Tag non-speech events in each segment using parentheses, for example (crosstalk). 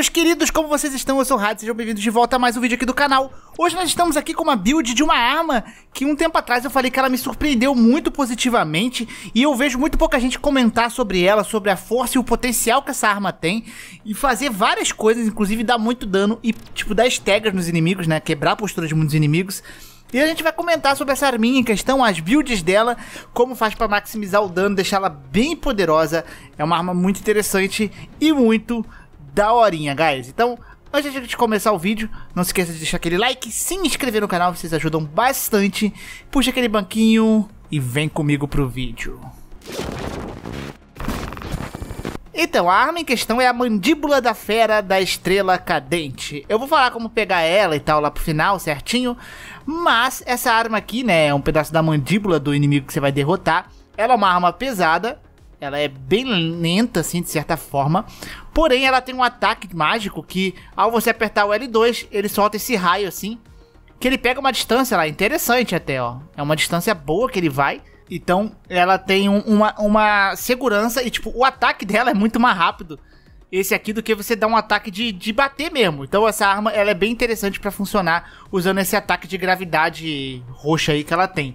meus queridos, como vocês estão? Eu sou o Had, sejam bem-vindos de volta a mais um vídeo aqui do canal. Hoje nós estamos aqui com uma build de uma arma que um tempo atrás eu falei que ela me surpreendeu muito positivamente e eu vejo muito pouca gente comentar sobre ela, sobre a força e o potencial que essa arma tem e fazer várias coisas, inclusive dar muito dano e, tipo, dar estegas nos inimigos, né? Quebrar a postura de muitos inimigos. E a gente vai comentar sobre essa arminha em questão, as builds dela, como faz para maximizar o dano, deixá-la bem poderosa. É uma arma muito interessante e muito daorinha, guys. Então, antes de começar o vídeo, não se esqueça de deixar aquele like, se inscrever no canal, vocês ajudam bastante. Puxa aquele banquinho e vem comigo pro vídeo. Então, a arma em questão é a mandíbula da fera da estrela cadente. Eu vou falar como pegar ela e tal lá pro final, certinho. Mas essa arma aqui, né, é um pedaço da mandíbula do inimigo que você vai derrotar. Ela é uma arma pesada, ela é bem lenta, assim, de certa forma. Porém, ela tem um ataque mágico que, ao você apertar o L2, ele solta esse raio, assim. Que ele pega uma distância lá, interessante até, ó. É uma distância boa que ele vai. Então, ela tem um, uma, uma segurança e, tipo, o ataque dela é muito mais rápido. Esse aqui do que você dar um ataque de, de bater mesmo. Então, essa arma, ela é bem interessante para funcionar usando esse ataque de gravidade roxa aí que ela tem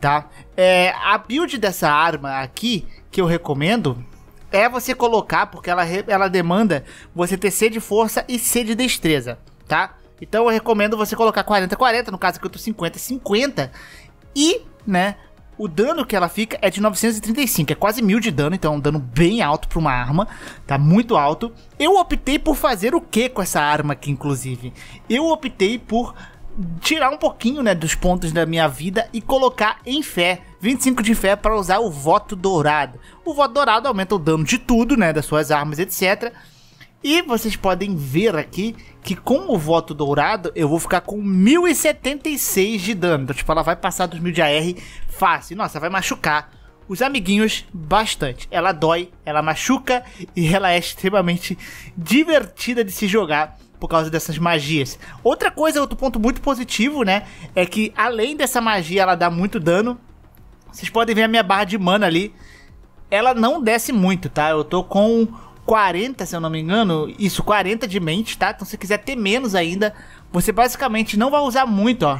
tá? É, a build dessa arma aqui, que eu recomendo, é você colocar, porque ela, ela demanda você ter C de força e C de destreza, tá? Então eu recomendo você colocar 40-40, no caso aqui eu tô 50-50, e, né, o dano que ela fica é de 935, é quase mil de dano, então é um dano bem alto para uma arma, tá muito alto. Eu optei por fazer o que com essa arma aqui, inclusive? Eu optei por tirar um pouquinho, né, dos pontos da minha vida e colocar em fé. 25 de fé para usar o voto dourado. O voto dourado aumenta o dano de tudo, né, das suas armas, etc. E vocês podem ver aqui que com o voto dourado eu vou ficar com 1076 de dano. Então, tipo, ela vai passar dos mil de AR fácil. Nossa, vai machucar os amiguinhos bastante. Ela dói, ela machuca e ela é extremamente divertida de se jogar por causa dessas magias. Outra coisa, outro ponto muito positivo, né? É que além dessa magia ela dá muito dano. Vocês podem ver a minha barra de mana ali. Ela não desce muito, tá? Eu tô com 40, se eu não me engano. Isso, 40 de mente, tá? Então se quiser ter menos ainda, você basicamente não vai usar muito, ó.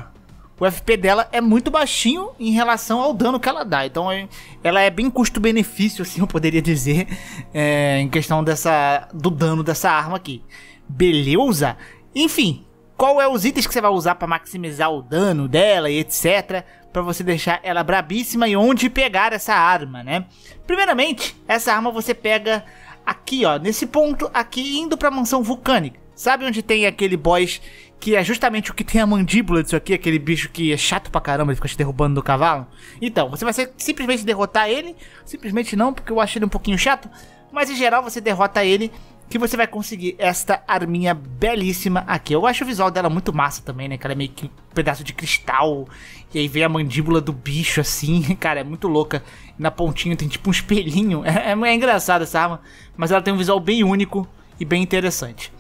O FP dela é muito baixinho em relação ao dano que ela dá. Então é, ela é bem custo-benefício, assim eu poderia dizer, (laughs) é, em questão dessa do dano dessa arma aqui. Beleza? Enfim, qual é os itens que você vai usar para maximizar o dano dela e etc, para você deixar ela brabíssima e onde pegar essa arma, né? Primeiramente, essa arma você pega aqui, ó, nesse ponto aqui indo para a mansão vulcânica. Sabe onde tem aquele boss que é justamente o que tem a mandíbula disso aqui, aquele bicho que é chato pra caramba, ele fica te derrubando do cavalo? Então, você vai simplesmente derrotar ele, simplesmente não, porque eu acho ele um pouquinho chato, mas em geral você derrota ele que você vai conseguir esta arminha belíssima aqui. Eu acho o visual dela muito massa também, né? Que ela é meio que um pedaço de cristal. E aí vem a mandíbula do bicho assim. (laughs) Cara, é muito louca. Na pontinha tem tipo um espelhinho. (laughs) É, é, engraçada essa arma. Mas ela tem um visual bem único e bem interessante.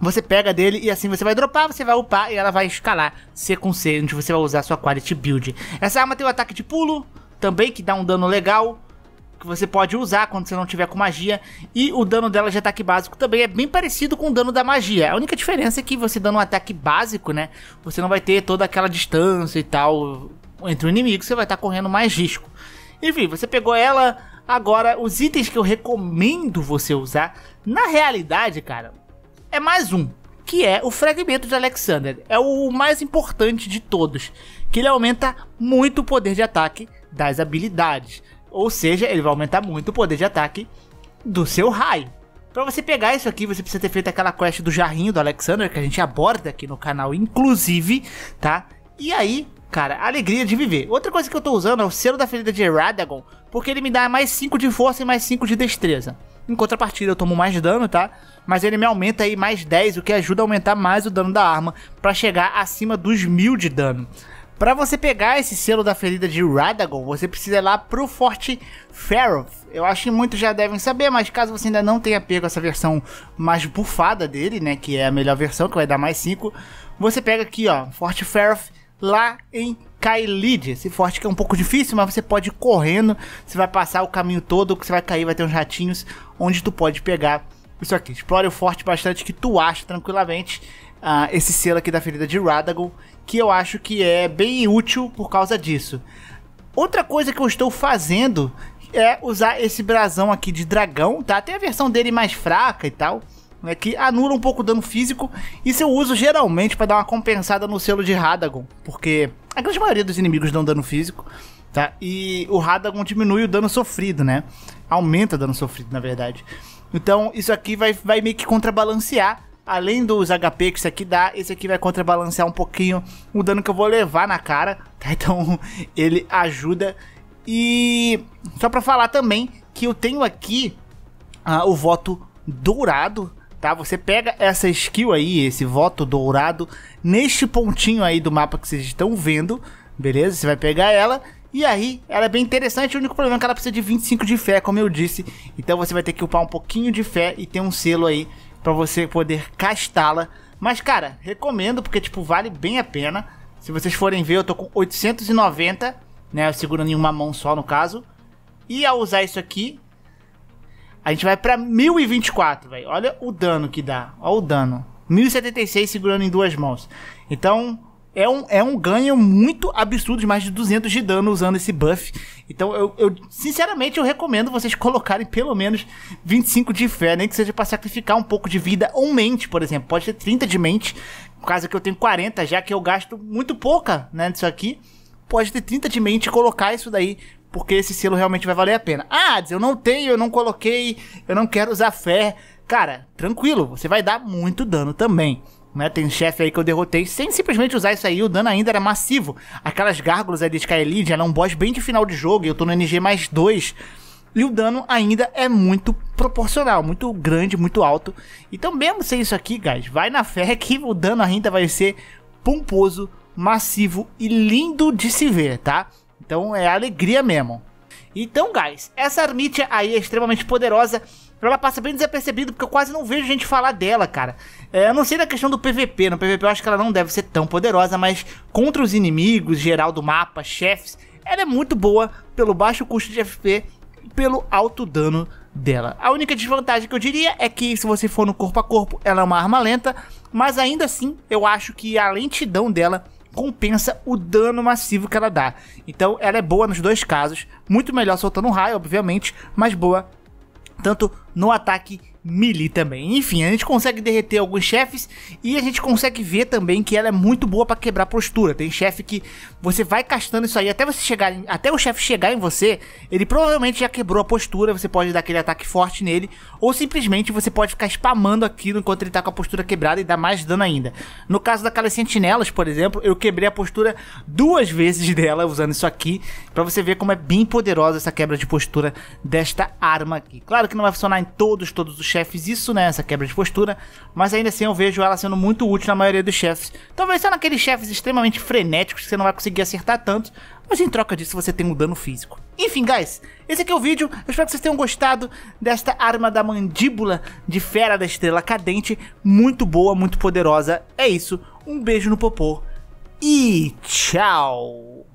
Você pega dele e assim você vai dropar, você vai upar e ela vai escalar C com C, onde você vai usar a sua quality build. Essa arma tem o um ataque de pulo também, que dá um dano legal que você pode usar quando você não tiver com magia. E o dano dela de ataque básico também é bem parecido com o dano da magia. A única diferença é que você dando um ataque básico, né? Você não vai ter toda aquela distância e tal entre o inimigo, você vai estar tá correndo mais risco. Enfim, você pegou ela. Agora, os itens que eu recomendo você usar, na realidade, cara, é mais um. Que é o fragmento de Alexander. É o mais importante de todos. Que ele aumenta muito o poder de ataque das habilidades. Ou seja, ele vai aumentar muito o poder de ataque do seu raio. Para você pegar isso aqui, você precisa ter feito aquela quest do jarrinho do Alexander, que a gente aborda aqui no canal, inclusive, tá? E aí, cara, alegria de viver. Outra coisa que eu tô usando é o selo da ferida de Radagon, porque ele me dá mais 5 de força e mais 5 de destreza. Em contrapartida, eu tomo mais dano, tá? Mas ele me aumenta aí mais 10, o que ajuda a aumentar mais o dano da arma, para chegar acima dos 1000 de dano. Para você pegar esse selo da ferida de Radagon, você precisa ir lá pro Forte Ferroth. Eu acho que muitos já devem saber, mas caso você ainda não tenha pego essa versão mais bufada dele, né, que é a melhor versão, que vai dar mais 5, você pega aqui, ó, Forte Ferroth lá em Kailid. Esse forte que é um pouco difícil, mas você pode ir correndo, você vai passar o caminho todo, que você vai cair, vai ter uns ratinhos onde tu pode pegar isso aqui. Explore o forte bastante que tu acha tranquilamente. Uh, esse selo aqui da ferida de Radagon que eu acho que é bem útil por causa disso. Outra coisa que eu estou fazendo é usar esse brasão aqui de dragão, tá? Tem a versão dele mais fraca e tal, né? Que anula um pouco o dano físico. Isso eu uso geralmente para dar uma compensada no selo de Radagon, porque a grande maioria dos inimigos dão dano físico, tá? E o Radagon diminui o dano sofrido, né? Aumenta o dano sofrido, na verdade. Então isso aqui vai, vai meio que contrabalancear além dos HP que isso aqui dá, esse aqui vai contrabalancear um pouquinho o dano que eu vou levar na cara, tá? (laughs) Então ele ajuda. E só pra falar também que eu tenho aqui ah, o voto dourado, tá? Você pega essa skill aí, esse voto dourado, neste pontinho aí do mapa que vocês estão vendo, beleza? Você vai pegar ela e aí, ela é bem interessante, o único problema é que ela precisa de 25 de fé, como eu disse. Então você vai ter que upar um pouquinho de fé e ter um selo aí para você poder castá-la. Mas, cara, recomendo porque, tipo, vale bem a pena. Se vocês forem ver, eu tô com 890, né? Segurando em uma mão só, no caso. E ao usar isso aqui, a gente vai pra 1024, velho. Olha o dano que dá. Olha o dano. 1076 segurando em duas mãos. Então, é um, é um ganho muito absurdo de mais de 200 de dano usando esse buff. Então, eu, eu sinceramente, eu recomendo vocês colocarem pelo menos 25 de fé, nem que seja para sacrificar um pouco de vida ou mente, por exemplo. Pode ter 30 de mente, caso que eu tenho 40, já que eu gasto muito pouca, né, disso aqui. Pode ter 30 de mente e colocar isso daí porque esse selo realmente vai valer a pena. Ah, eu não tenho, eu não coloquei, eu não quero usar fé. Cara, tranquilo, você vai dar muito dano também. Né? Tem chefe aí que eu derrotei sem simplesmente usar isso aí, o dano ainda era massivo. Aquelas gárgulas ali de Kaelid era um boss bem de final de jogo e eu tô no NG mais 2. E o dano ainda é muito proporcional, muito grande, muito alto. Então, mesmo sem isso aqui, guys, vai na fé que o dano ainda vai ser pomposo, massivo e lindo de se ver, tá? Então é alegria mesmo. Então, guys, essa Armitia aí é extremamente poderosa ela passa bem desapercebida, porque eu quase não vejo gente falar dela, cara. É, eu não sei da questão do PVP. No né? PVP eu acho que ela não deve ser tão poderosa, mas contra os inimigos, geral do mapa, chefes, ela é muito boa pelo baixo custo de FP e pelo alto dano dela. A única desvantagem que eu diria é que se você for no corpo a corpo, ela é uma arma lenta, mas ainda assim eu acho que a lentidão dela compensa o dano massivo que ela dá. Então ela é boa nos dois casos, muito melhor soltando um raio, obviamente, mas boa tanto no ataque melee também. Enfim, a gente consegue derreter alguns chefes e a gente consegue ver também que ela é muito boa para quebrar postura. Tem chefe que você vai castando isso aí até você chegar, em, até o chefe chegar em você, ele provavelmente já quebrou a postura, você pode dar aquele ataque forte nele ou simplesmente você pode ficar spamando aquilo enquanto ele tá com a postura quebrada e dá mais dano ainda. No caso daquelas sentinelas, por exemplo, eu quebrei a postura duas vezes (laughs) dela usando isso aqui, para você ver como é bem poderosa essa quebra de postura desta arma aqui. Claro que não vai funcionar em todos todos os chefes chefes isso, né? Essa quebra de postura. Mas ainda assim eu vejo ela sendo muito útil na maioria dos chefes. Talvez só naqueles chefes extremamente frenéticos que você não vai conseguir acertar tanto. Mas em troca disso você tem um dano físico. Enfim, guys, esse aqui é o vídeo. Eu espero que vocês tenham gostado desta arma da mandíbula de fera da estrela cadente. Muito boa, muito poderosa. É isso. Um beijo no popô. E tchau!